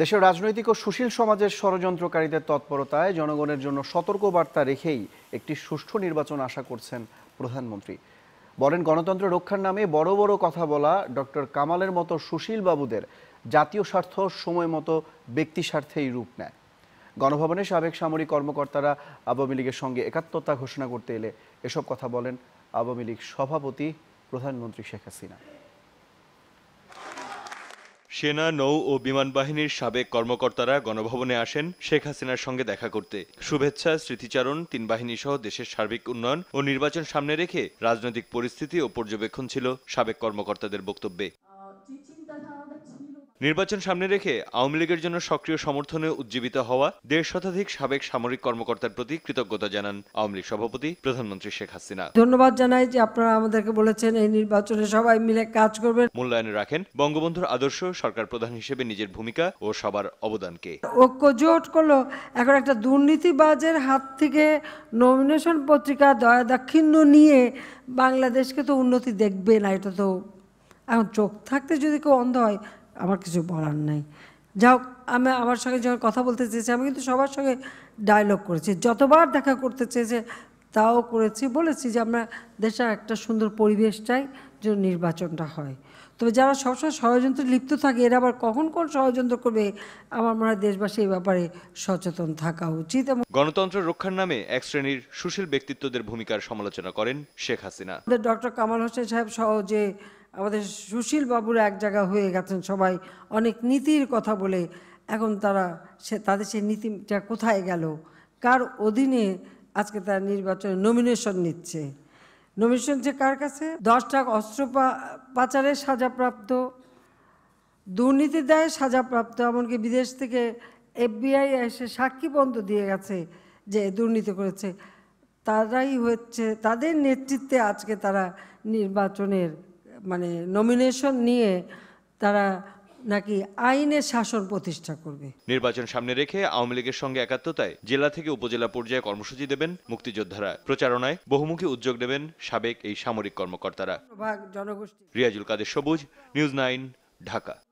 দেশের রাজনৈতিক ও সুশীল সমাজের ষড়যন্ত্রকারীদের তৎপরতায় জনগণের জন্য সতর্ক বার্তা রেখেই একটি সুষ্ঠু নির্বাচন আশা করছেন প্রধানমন্ত্রী বলেন গণতন্ত্র রক্ষার নামে বড় বড় কথা বলা ডক্টর কামালের মতো সুশীল বাবুদের জাতীয় স্বার্থ সময় মতো ব্যক্তি স্বার্থেই রূপ নেয় গণভবনে সাবেক সামরিক কর্মকর্তারা আওয়ামী লীগের সঙ্গে একাত্মতা ঘোষণা করতে এলে এসব কথা বলেন আওয়ামী লীগ সভাপতি প্রধানমন্ত্রী শেখ হাসিনা সেনা নৌ ও বিমান বাহিনীর সাবেক কর্মকর্তারা গণভবনে আসেন শেখ হাসিনার সঙ্গে দেখা করতে শুভেচ্ছা স্মৃতিচারণ তিন বাহিনী সহ দেশের সার্বিক উন্নয়ন ও নির্বাচন সামনে রেখে রাজনৈতিক পরিস্থিতি ও পর্যবেক্ষণ ছিল সাবেক কর্মকর্তাদের বক্তব্যে নির্বাচন সামনে রেখে আওয়ামী লীগের জন্য সক্রিয় সমর্থনে উজ্জীবিত হওয়া দেড় শতাধিক সাবেক সামরিক কর্মকর্তার প্রতি কৃতজ্ঞতা জানান আওয়ামী লীগ সভাপতি প্রধানমন্ত্রী শেখ হাসিনা ধন্যবাদ জানাই যে আপনারা আমাদেরকে বলেছেন এই নির্বাচনে সবাই মিলে কাজ করবেন মূল্যায়নে রাখেন বঙ্গবন্ধুর আদর্শ সরকার প্রধান হিসেবে নিজের ভূমিকা ও সবার অবদানকে ঐক্য জোট করলো এখন একটা দুর্নীতিবাজের হাত থেকে নমিনেশন পত্রিকা দয়া দাক্ষিণ্য নিয়ে বাংলাদেশকে তো উন্নতি দেখবে না এটা তো এখন চোখ থাকতে যদি কেউ অন্ধ হয় আমার কিছু বলার নাই যাও আমি আমার সঙ্গে যখন কথা বলতে চেয়েছি আমি কিন্তু সবার সঙ্গে ডায়লগ করেছি যতবার দেখা করতে চেয়েছে তাও করেছি বলেছি যে আমরা দেশের একটা সুন্দর পরিবেশ চাই যে নির্বাচনটা হয় তবে যারা সবসময় ষড়যন্ত্রে লিপ্ত থাকে এরা আবার কখন কোন ষড়যন্ত্র করবে আমার মনে হয় দেশবাসী এই ব্যাপারে সচেতন থাকা উচিত এবং গণতন্ত্র রক্ষার নামে এক শ্রেণীর সুশীল ব্যক্তিত্বদের ভূমিকার সমালোচনা করেন শেখ হাসিনা ডক্টর কামাল হোসেন সাহেব সহ যে আমাদের সুশীলবাবুরা এক জায়গা হয়ে গেছেন সবাই অনেক নীতির কথা বলে এখন তারা সে তাদের সেই নীতিটা কোথায় গেল কার অধীনে আজকে তারা নির্বাচনে নমিনেশন নিচ্ছে নমিনেশন যে কার কাছে দশটা অস্ত্র পাচারে সাজাপ্রাপ্ত দুর্নীতি দেয় সাজাপ্রাপ্ত এমনকি বিদেশ থেকে এফবিআই এসে সাক্ষী বন্ধ দিয়ে গেছে যে দুর্নীতি করেছে তারাই হচ্ছে তাদের নেতৃত্বে আজকে তারা নির্বাচনের মানে নমিনেশন নিয়ে তারা নাকি আইনের শাসন প্রতিষ্ঠা করবে নির্বাচন সামনে রেখে আওয়ামী লীগের সঙ্গে একাত্মতায় জেলা থেকে উপজেলা পর্যায়ে কর্মসূচি দেবেন মুক্তিযোদ্ধারা প্রচারণায় বহুমুখী উদ্যোগ নেবেন সাবেক এই সামরিক কর্মকর্তারা রিয়াজুল কাদের সবুজ নিউজ নাইন ঢাকা